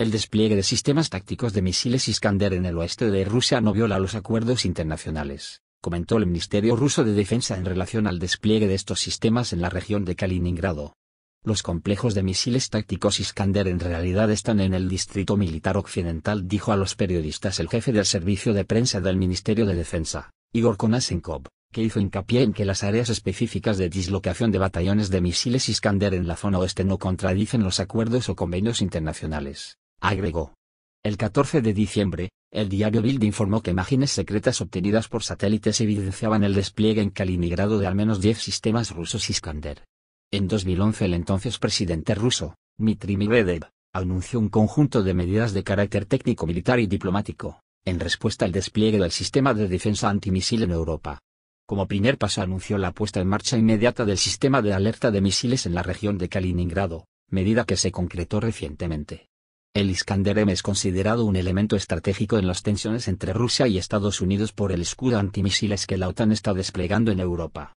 El despliegue de sistemas tácticos de misiles Iskander en el oeste de Rusia no viola los acuerdos internacionales, comentó el Ministerio ruso de Defensa en relación al despliegue de estos sistemas en la región de Kaliningrado. Los complejos de misiles tácticos Iskander en realidad están en el Distrito Militar Occidental, dijo a los periodistas el jefe del servicio de prensa del Ministerio de Defensa, Igor Konasenkov, que hizo hincapié en que las áreas específicas de dislocación de batallones de misiles Iskander en la zona oeste no contradicen los acuerdos o convenios internacionales agregó. El 14 de diciembre, el diario Bild informó que imágenes secretas obtenidas por satélites evidenciaban el despliegue en Kaliningrado de al menos 10 sistemas rusos Iskander. En 2011 el entonces presidente ruso, Dmitry Medvedev, anunció un conjunto de medidas de carácter técnico militar y diplomático, en respuesta al despliegue del sistema de defensa antimisil en Europa. Como primer paso anunció la puesta en marcha inmediata del sistema de alerta de misiles en la región de Kaliningrado, medida que se concretó recientemente. El Iskanderem es considerado un elemento estratégico en las tensiones entre Rusia y Estados Unidos por el escudo antimisiles que la OTAN está desplegando en Europa.